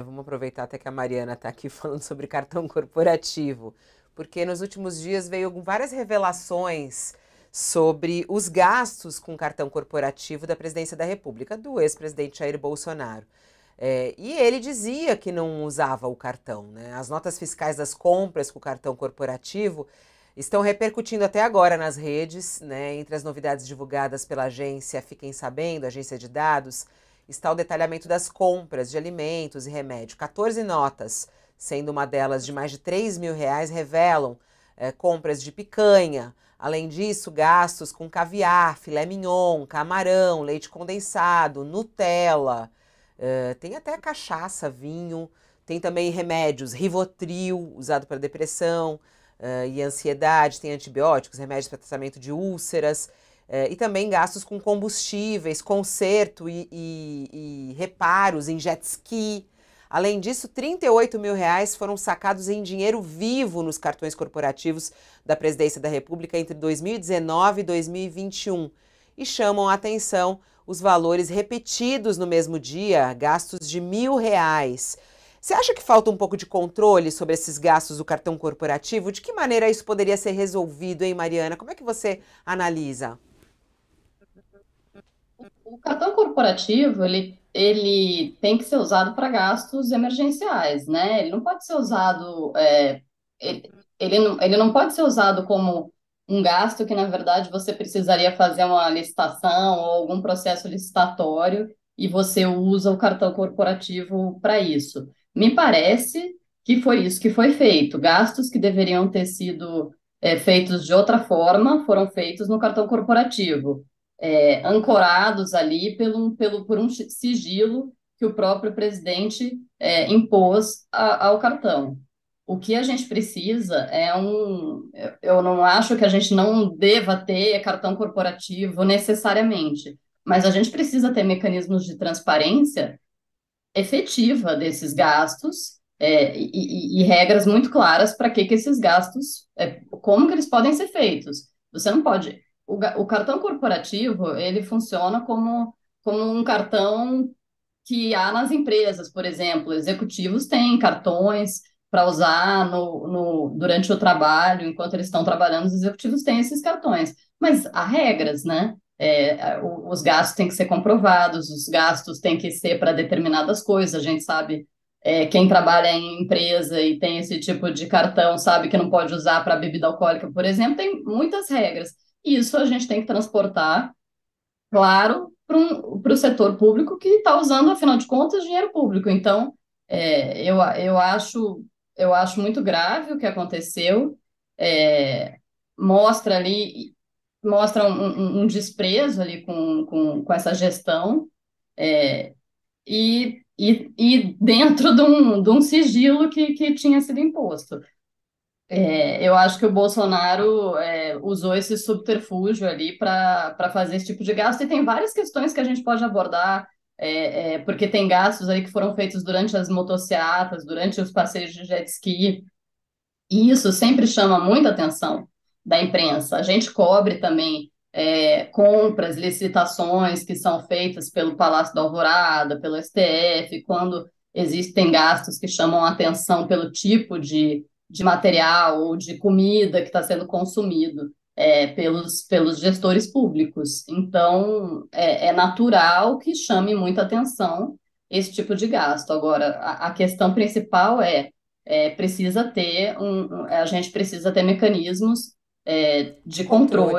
Vamos aproveitar até que a Mariana está aqui falando sobre cartão corporativo, porque nos últimos dias veio várias revelações sobre os gastos com cartão corporativo da presidência da República, do ex-presidente Jair Bolsonaro. É, e ele dizia que não usava o cartão. Né? As notas fiscais das compras com o cartão corporativo estão repercutindo até agora nas redes, né? entre as novidades divulgadas pela agência Fiquem Sabendo, agência de dados está o detalhamento das compras de alimentos e remédio. 14 notas, sendo uma delas de mais de 3 mil reais, revelam é, compras de picanha. Além disso, gastos com caviar, filé mignon, camarão, leite condensado, Nutella. É, tem até cachaça, vinho. Tem também remédios, Rivotril, usado para depressão é, e ansiedade. Tem antibióticos, remédios para tratamento de úlceras. É, e também gastos com combustíveis, conserto e, e, e reparos em jet ski. Além disso, 38 mil reais foram sacados em dinheiro vivo nos cartões corporativos da Presidência da República entre 2019 e 2021. E chamam a atenção os valores repetidos no mesmo dia, gastos de mil reais. Você acha que falta um pouco de controle sobre esses gastos do cartão corporativo? De que maneira isso poderia ser resolvido, hein, Mariana? Como é que você analisa? corporativo, ele, ele tem que ser usado para gastos emergenciais, né? Ele não pode ser usado... É, ele, ele, não, ele não pode ser usado como um gasto que, na verdade, você precisaria fazer uma licitação ou algum processo licitatório e você usa o cartão corporativo para isso. Me parece que foi isso que foi feito. Gastos que deveriam ter sido é, feitos de outra forma foram feitos no cartão corporativo é, ancorados ali pelo, pelo, por um sigilo que o próprio presidente é, impôs a, ao cartão. O que a gente precisa é um. Eu não acho que a gente não deva ter cartão corporativo necessariamente, mas a gente precisa ter mecanismos de transparência efetiva desses gastos é, e, e, e, regras muito claras para que, que esses gastos, é, como que eles podem ser feitos. Você não pode o, o cartão corporativo, ele funciona como, como um cartão que há nas empresas, por exemplo, executivos têm cartões para usar no, no, durante o trabalho, enquanto eles estão trabalhando, os executivos têm esses cartões. Mas há regras, né? É, é os gastos têm que ser comprovados, os gastos têm que ser para determinadas coisas. A gente sabe, é, quem trabalha em empresa e tem esse tipo de cartão sabe que não pode usar para bebida alcoólica, por exemplo, tem muitas regras. Isso a gente tem que transportar, claro, para o setor público que está usando, afinal de contas, dinheiro público. Então, é, eu, eu, acho, eu acho muito grave o que aconteceu. É, mostra ali mostra um, um, um, desprezo ali com, com, com essa gestão é, e, e, e dentro de um, de um sigilo que, que tinha sido imposto. É, eu acho que o Bolsonaro é, usou esse subterfúgio ali para fazer esse tipo de gasto, e tem várias questões que a gente pode abordar, é, é porque tem gastos aí que foram feitos durante as motossiatas durante os passeios de jet ski, e isso sempre chama muita atenção da imprensa. A gente cobre também é, compras, licitações que são feitas pelo Palácio da Alvorada, pelo STF, quando existem gastos que chamam atenção pelo tipo de de material ou de comida que está sendo consumido é, pelos, pelos gestores públicos. Então, é, é, natural que chame muita atenção esse tipo de gasto. Agora, a, a questão principal é, é, precisa ter um, a gente precisa ter mecanismos é, de controle.